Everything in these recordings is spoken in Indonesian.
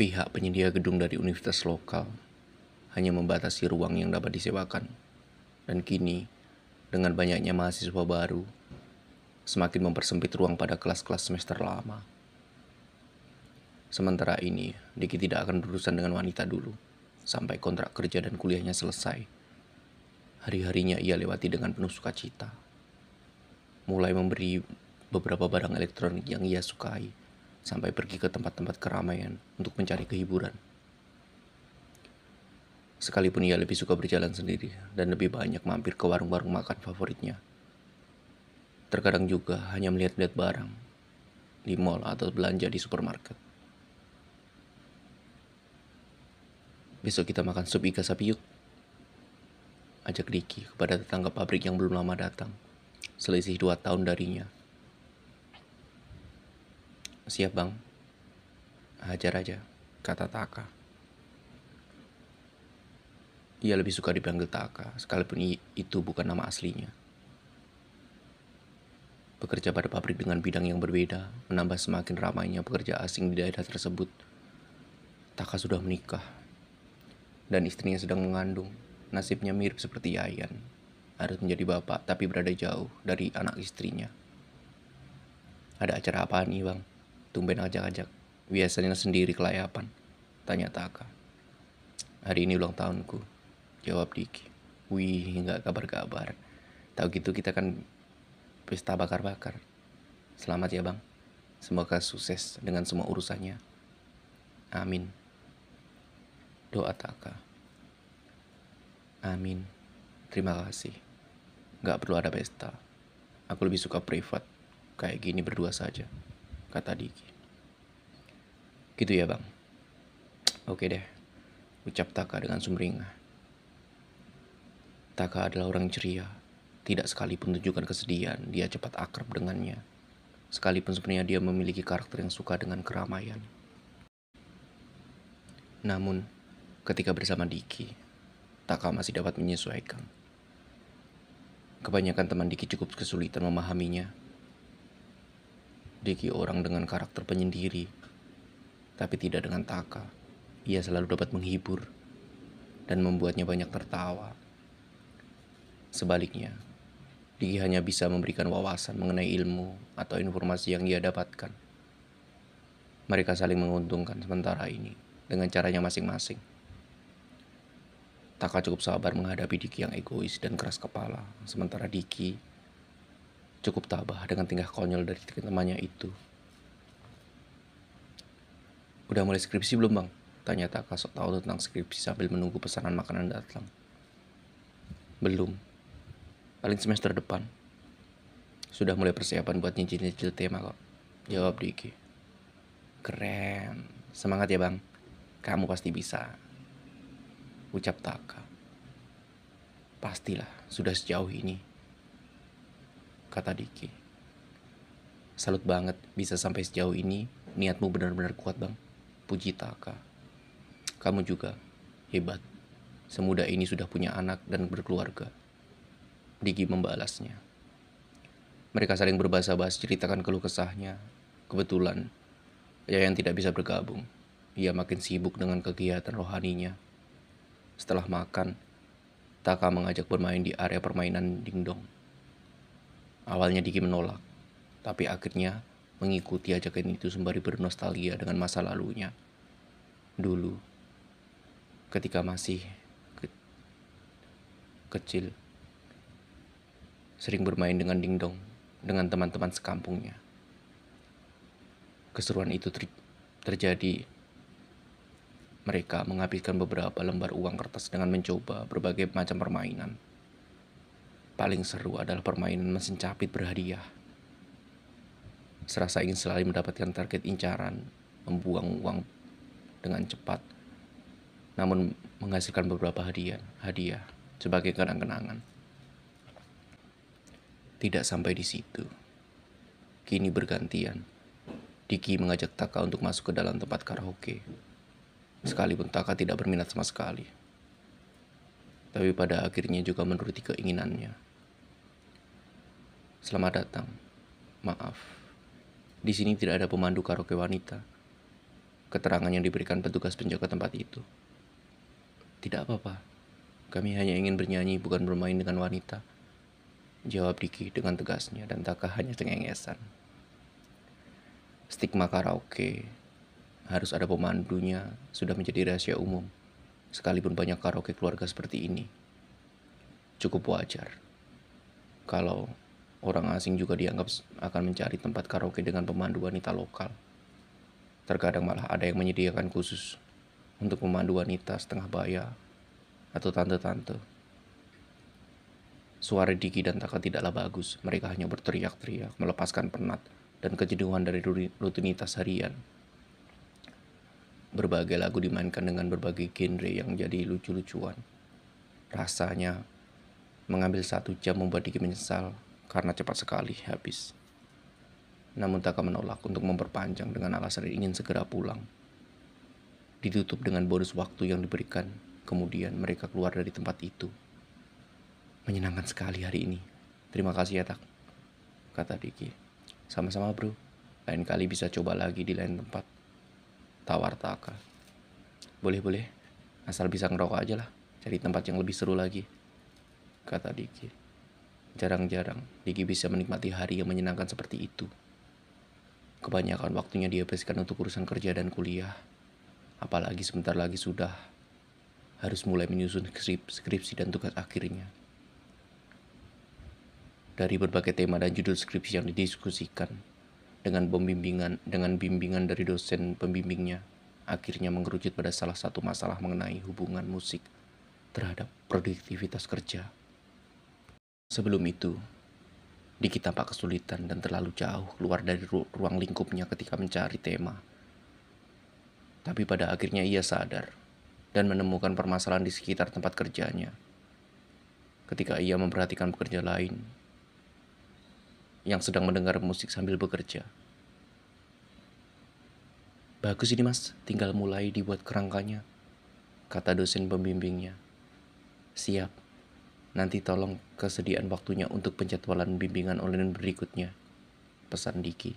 pihak penyedia gedung dari universitas lokal hanya membatasi ruang yang dapat disewakan. Dan kini, dengan banyaknya mahasiswa baru, semakin mempersempit ruang pada kelas-kelas semester lama. Sementara ini, Diki tidak akan berurusan dengan wanita dulu, sampai kontrak kerja dan kuliahnya selesai. Hari-harinya ia lewati dengan penuh sukacita. Mulai memberi beberapa barang elektronik yang ia sukai sampai pergi ke tempat-tempat keramaian untuk mencari kehiburan. Sekalipun ia lebih suka berjalan sendiri dan lebih banyak mampir ke warung-warung makan favoritnya. Terkadang juga hanya melihat-lihat barang di mall atau belanja di supermarket. Besok kita makan sup iga sapi yuk. Ajak Diki kepada tetangga pabrik yang belum lama datang. Selisih dua tahun darinya. Siap bang, hajar aja, kata Taka. Ia lebih suka dipanggil Taka, sekalipun itu bukan nama aslinya. Bekerja pada pabrik dengan bidang yang berbeda, menambah semakin ramainya pekerja asing di daerah tersebut. Taka sudah menikah, dan istrinya sedang mengandung. Nasibnya mirip seperti Yayan, harus menjadi bapak tapi berada jauh dari anak istrinya. Ada acara apaan nih bang? Tumben ajak-ajak. Biasanya sendiri kelayapan. Tanya Taka. Hari ini ulang tahunku. Jawab Diki. Wih, nggak kabar-kabar. Tahu gitu kita kan pesta bakar-bakar. Selamat ya bang. Semoga sukses dengan semua urusannya. Amin. Doa Taka. Amin. Terima kasih. Gak perlu ada pesta. Aku lebih suka privat. Kayak gini berdua saja kata Diki. Gitu ya bang? Oke deh, ucap Taka dengan sumringah. Taka adalah orang ceria, tidak sekalipun tunjukkan kesedihan, dia cepat akrab dengannya. Sekalipun sebenarnya dia memiliki karakter yang suka dengan keramaian. Namun, ketika bersama Diki, Taka masih dapat menyesuaikan. Kebanyakan teman Diki cukup kesulitan memahaminya Diki orang dengan karakter penyendiri, tapi tidak dengan taka. Ia selalu dapat menghibur dan membuatnya banyak tertawa. Sebaliknya, Diki hanya bisa memberikan wawasan mengenai ilmu atau informasi yang ia dapatkan. Mereka saling menguntungkan sementara ini dengan caranya masing-masing. Taka cukup sabar menghadapi Diki yang egois dan keras kepala, sementara Diki cukup tabah dengan tingkah konyol dari temannya itu. Udah mulai skripsi belum bang? Tanya Taka sok tahu tentang skripsi sambil menunggu pesanan makanan datang. Belum. Paling semester depan. Sudah mulai persiapan buat nyicil-nyicil tema kok. Jawab Diki. Keren. Semangat ya bang. Kamu pasti bisa. Ucap Taka. Pastilah, sudah sejauh ini kata Diki. Salut banget bisa sampai sejauh ini, niatmu benar-benar kuat bang. Puji Taka. Kamu juga, hebat. Semudah ini sudah punya anak dan berkeluarga. Diki membalasnya. Mereka saling berbahasa basi ceritakan keluh kesahnya. Kebetulan, ya yang tidak bisa bergabung. Ia makin sibuk dengan kegiatan rohaninya. Setelah makan, Taka mengajak bermain di area permainan dingdong. Awalnya Diki menolak, tapi akhirnya mengikuti ajakan itu sembari bernostalgia dengan masa lalunya. Dulu, ketika masih ke kecil, sering bermain dengan dingdong dengan teman-teman sekampungnya. Keseruan itu ter terjadi. Mereka menghabiskan beberapa lembar uang kertas dengan mencoba berbagai macam permainan paling seru adalah permainan mesin capit berhadiah. Serasa ingin selalu mendapatkan target incaran, membuang uang dengan cepat, namun menghasilkan beberapa hadiah, hadiah sebagai kenang-kenangan. Tidak sampai di situ. Kini bergantian. Diki mengajak Taka untuk masuk ke dalam tempat karaoke. Sekalipun Taka tidak berminat sama sekali tapi pada akhirnya juga menuruti keinginannya. Selamat datang. Maaf. Di sini tidak ada pemandu karaoke wanita. Keterangan yang diberikan petugas penjaga tempat itu. Tidak apa-apa. Kami hanya ingin bernyanyi bukan bermain dengan wanita. Jawab Diki dengan tegasnya dan tak hanya cengengesan. Stigma karaoke harus ada pemandunya sudah menjadi rahasia umum. Sekalipun banyak karaoke keluarga seperti ini. Cukup wajar. Kalau Orang asing juga dianggap akan mencari tempat karaoke dengan pemandu wanita lokal. Terkadang malah ada yang menyediakan khusus untuk pemandu wanita setengah baya atau tante-tante. Suara Diki dan Taka tidaklah bagus. Mereka hanya berteriak-teriak, melepaskan penat dan kejenuhan dari rutinitas harian. Berbagai lagu dimainkan dengan berbagai genre yang jadi lucu-lucuan. Rasanya, mengambil satu jam membuat Diki menyesal karena cepat sekali habis. Namun Taka menolak untuk memperpanjang dengan alasan ingin segera pulang. Ditutup dengan bonus waktu yang diberikan, kemudian mereka keluar dari tempat itu. Menyenangkan sekali hari ini. Terima kasih ya Tak, kata Diki. Sama-sama bro, lain kali bisa coba lagi di lain tempat. Tawar Taka. Boleh-boleh, asal bisa ngerokok aja lah, cari tempat yang lebih seru lagi, kata Diki. Jarang-jarang Diki bisa menikmati hari yang menyenangkan seperti itu. Kebanyakan waktunya dihabiskan untuk urusan kerja dan kuliah. Apalagi sebentar lagi sudah harus mulai menyusun skripsi dan tugas akhirnya. Dari berbagai tema dan judul skripsi yang didiskusikan, dengan pembimbingan dengan bimbingan dari dosen pembimbingnya, akhirnya mengerucut pada salah satu masalah mengenai hubungan musik terhadap produktivitas kerja. Sebelum itu, Diki tampak kesulitan dan terlalu jauh keluar dari ruang lingkupnya ketika mencari tema. Tapi pada akhirnya ia sadar dan menemukan permasalahan di sekitar tempat kerjanya. Ketika ia memperhatikan pekerja lain yang sedang mendengar musik sambil bekerja. Bagus ini mas, tinggal mulai dibuat kerangkanya, kata dosen pembimbingnya. Siap, Nanti tolong kesediaan waktunya untuk penjadwalan bimbingan online berikutnya. Pesan Diki.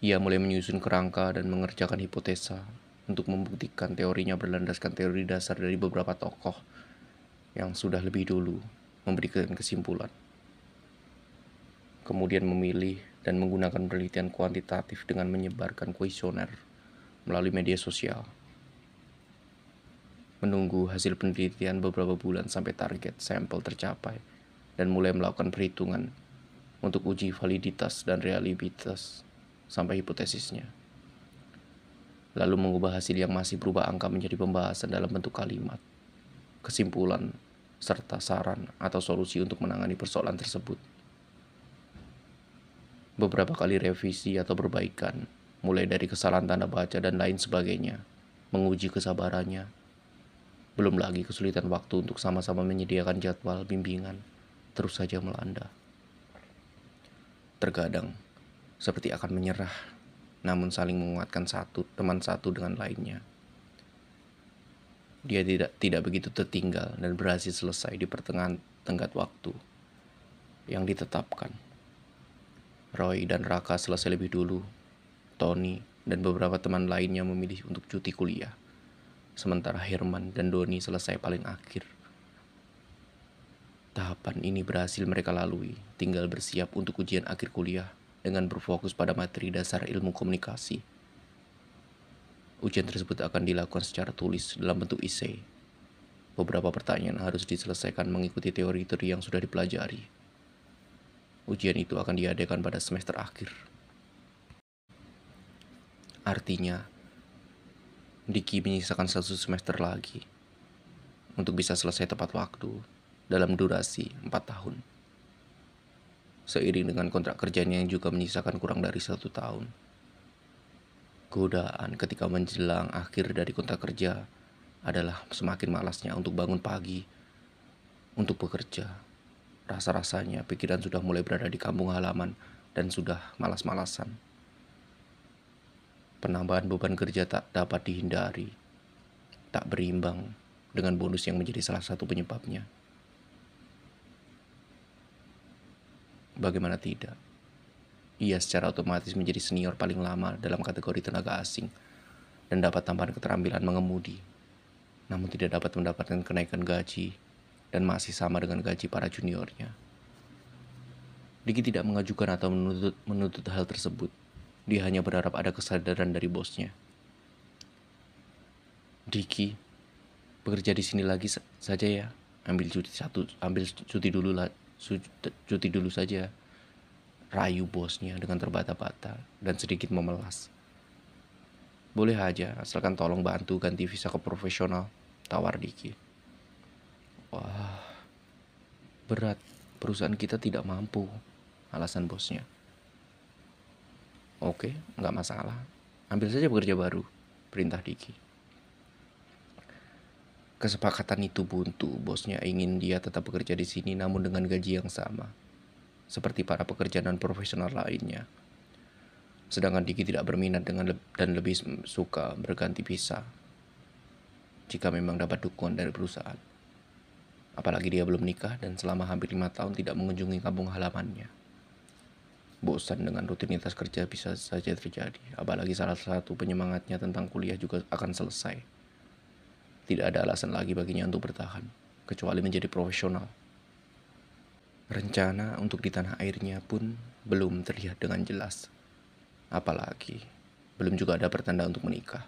Ia mulai menyusun kerangka dan mengerjakan hipotesa untuk membuktikan teorinya berlandaskan teori dasar dari beberapa tokoh yang sudah lebih dulu memberikan kesimpulan. Kemudian memilih dan menggunakan penelitian kuantitatif dengan menyebarkan kuesioner melalui media sosial menunggu hasil penelitian beberapa bulan sampai target sampel tercapai dan mulai melakukan perhitungan untuk uji validitas dan realitas sampai hipotesisnya. Lalu mengubah hasil yang masih berubah angka menjadi pembahasan dalam bentuk kalimat, kesimpulan, serta saran atau solusi untuk menangani persoalan tersebut. Beberapa kali revisi atau perbaikan, mulai dari kesalahan tanda baca dan lain sebagainya, menguji kesabarannya, belum lagi kesulitan waktu untuk sama-sama menyediakan jadwal bimbingan terus saja melanda. Terkadang, seperti akan menyerah, namun saling menguatkan satu teman satu dengan lainnya. Dia tidak tidak begitu tertinggal dan berhasil selesai di pertengahan tenggat waktu yang ditetapkan. Roy dan Raka selesai lebih dulu. Tony dan beberapa teman lainnya memilih untuk cuti kuliah sementara Herman dan Doni selesai paling akhir. Tahapan ini berhasil mereka lalui, tinggal bersiap untuk ujian akhir kuliah dengan berfokus pada materi dasar ilmu komunikasi. Ujian tersebut akan dilakukan secara tulis dalam bentuk esai. Beberapa pertanyaan harus diselesaikan mengikuti teori-teori yang sudah dipelajari. Ujian itu akan diadakan pada semester akhir. Artinya, Diki menyisakan satu semester lagi untuk bisa selesai tepat waktu dalam durasi empat tahun. Seiring dengan kontrak kerjanya yang juga menyisakan kurang dari satu tahun. Godaan ketika menjelang akhir dari kontrak kerja adalah semakin malasnya untuk bangun pagi, untuk bekerja. Rasa-rasanya pikiran sudah mulai berada di kampung halaman dan sudah malas-malasan penambahan beban kerja tak dapat dihindari, tak berimbang dengan bonus yang menjadi salah satu penyebabnya. Bagaimana tidak? Ia secara otomatis menjadi senior paling lama dalam kategori tenaga asing dan dapat tambahan keterampilan mengemudi, namun tidak dapat mendapatkan kenaikan gaji dan masih sama dengan gaji para juniornya. Diki tidak mengajukan atau menuntut, menuntut hal tersebut dia hanya berharap ada kesadaran dari bosnya. Diki, bekerja di sini lagi saja ya. Ambil cuti satu, ambil cuti dulu lah, cuti dulu saja. Rayu bosnya dengan terbata-bata dan sedikit memelas. Boleh aja, asalkan tolong bantu ganti visa ke profesional, tawar Diki. Wah, berat. Perusahaan kita tidak mampu, alasan bosnya. Oke, okay, nggak masalah. Ambil saja pekerja baru, perintah Diki. Kesepakatan itu buntu, bosnya ingin dia tetap bekerja di sini namun dengan gaji yang sama. Seperti para pekerja dan profesional lainnya. Sedangkan Diki tidak berminat dengan le dan lebih suka berganti visa. Jika memang dapat dukungan dari perusahaan. Apalagi dia belum nikah dan selama hampir lima tahun tidak mengunjungi kampung halamannya. Bosan dengan rutinitas kerja bisa saja terjadi, apalagi salah satu penyemangatnya tentang kuliah juga akan selesai. Tidak ada alasan lagi baginya untuk bertahan, kecuali menjadi profesional. Rencana untuk di tanah airnya pun belum terlihat dengan jelas. Apalagi, belum juga ada pertanda untuk menikah.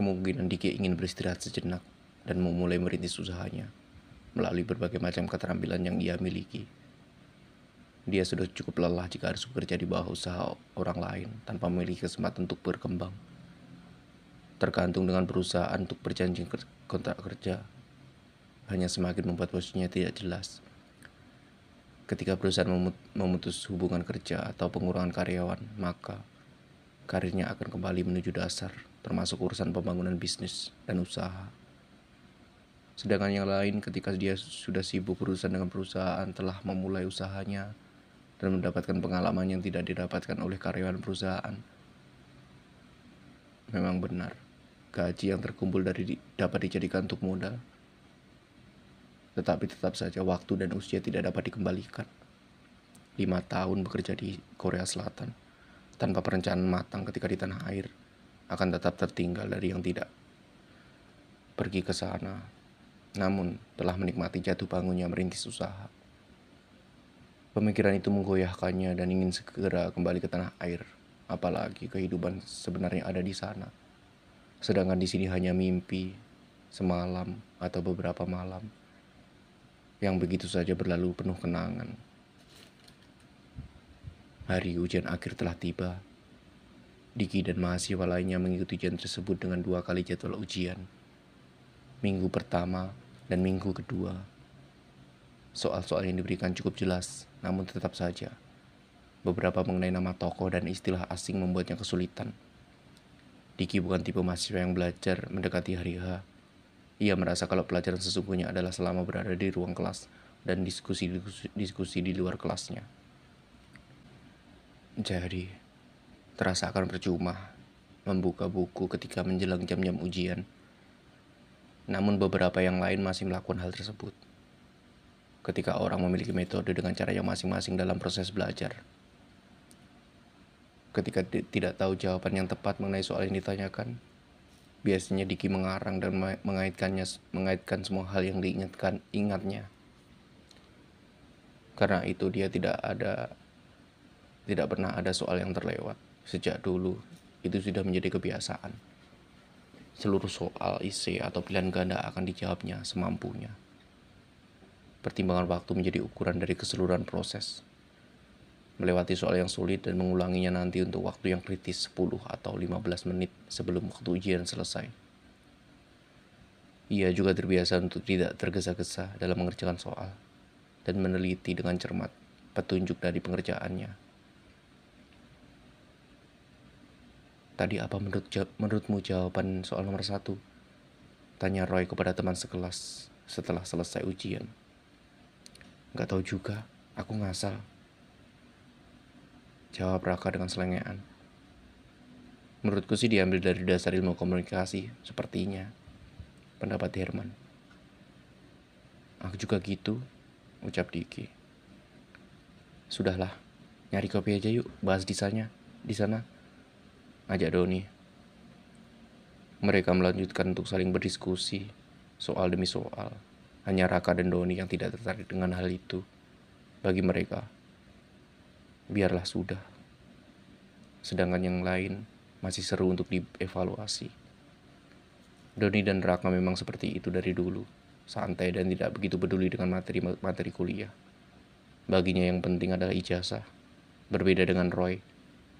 Kemungkinan Diki ingin beristirahat sejenak dan memulai merintis usahanya melalui berbagai macam keterampilan yang ia miliki dia sudah cukup lelah jika harus bekerja di bawah usaha orang lain tanpa memiliki kesempatan untuk berkembang. Tergantung dengan perusahaan untuk berjanji kontrak kerja, hanya semakin membuat posisinya tidak jelas. Ketika perusahaan memutus hubungan kerja atau pengurangan karyawan, maka karirnya akan kembali menuju dasar, termasuk urusan pembangunan bisnis dan usaha. Sedangkan yang lain ketika dia sudah sibuk berurusan dengan perusahaan telah memulai usahanya, dan mendapatkan pengalaman yang tidak didapatkan oleh karyawan perusahaan. Memang benar, gaji yang terkumpul dari dapat dijadikan untuk modal. Tetapi tetap saja waktu dan usia tidak dapat dikembalikan. Lima tahun bekerja di Korea Selatan tanpa perencanaan matang ketika di tanah air akan tetap tertinggal dari yang tidak pergi ke sana. Namun telah menikmati jatuh bangunnya merintis usaha. Pemikiran itu menggoyahkannya dan ingin segera kembali ke tanah air, apalagi kehidupan sebenarnya ada di sana. Sedangkan di sini hanya mimpi, semalam atau beberapa malam, yang begitu saja berlalu penuh kenangan. Hari ujian akhir telah tiba. Diki dan mahasiswa lainnya mengikuti ujian tersebut dengan dua kali jadwal ujian. Minggu pertama dan minggu kedua. Soal-soal yang diberikan cukup jelas namun tetap saja, beberapa mengenai nama tokoh dan istilah asing membuatnya kesulitan. Diki bukan tipe mahasiswa yang belajar mendekati hari H. Ia merasa kalau pelajaran sesungguhnya adalah selama berada di ruang kelas dan diskusi-diskusi di luar kelasnya. Jadi, terasa akan percuma membuka buku ketika menjelang jam-jam ujian. Namun beberapa yang lain masih melakukan hal tersebut ketika orang memiliki metode dengan cara yang masing-masing dalam proses belajar. Ketika tidak tahu jawaban yang tepat mengenai soal yang ditanyakan, biasanya Diki mengarang dan mengaitkannya mengaitkan semua hal yang diingatkan ingatnya. Karena itu dia tidak ada tidak pernah ada soal yang terlewat. Sejak dulu itu sudah menjadi kebiasaan. Seluruh soal IC atau pilihan ganda akan dijawabnya semampunya. Pertimbangan waktu menjadi ukuran dari keseluruhan proses. Melewati soal yang sulit dan mengulanginya nanti untuk waktu yang kritis 10 atau 15 menit sebelum waktu ujian selesai. Ia juga terbiasa untuk tidak tergesa-gesa dalam mengerjakan soal dan meneliti dengan cermat petunjuk dari pengerjaannya. Tadi apa menurut menurutmu jawaban soal nomor satu? Tanya Roy kepada teman sekelas setelah selesai ujian. Gak tahu juga, aku ngasal. Jawab Raka dengan selengean. Menurutku sih diambil dari dasar ilmu komunikasi, sepertinya. Pendapat Herman. Aku juga gitu, ucap Diki. Sudahlah, nyari kopi aja yuk, bahas di sana. Di sana, ajak Doni. Mereka melanjutkan untuk saling berdiskusi soal demi soal. Hanya Raka dan Doni yang tidak tertarik dengan hal itu. Bagi mereka, biarlah sudah. Sedangkan yang lain masih seru untuk dievaluasi. Doni dan Raka memang seperti itu dari dulu, santai dan tidak begitu peduli dengan materi-materi kuliah. Baginya yang penting adalah ijazah. Berbeda dengan Roy,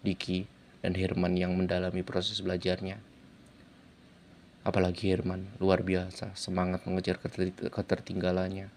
Diki, dan Herman yang mendalami proses belajarnya Apalagi Herman, luar biasa semangat mengejar ketertinggalannya.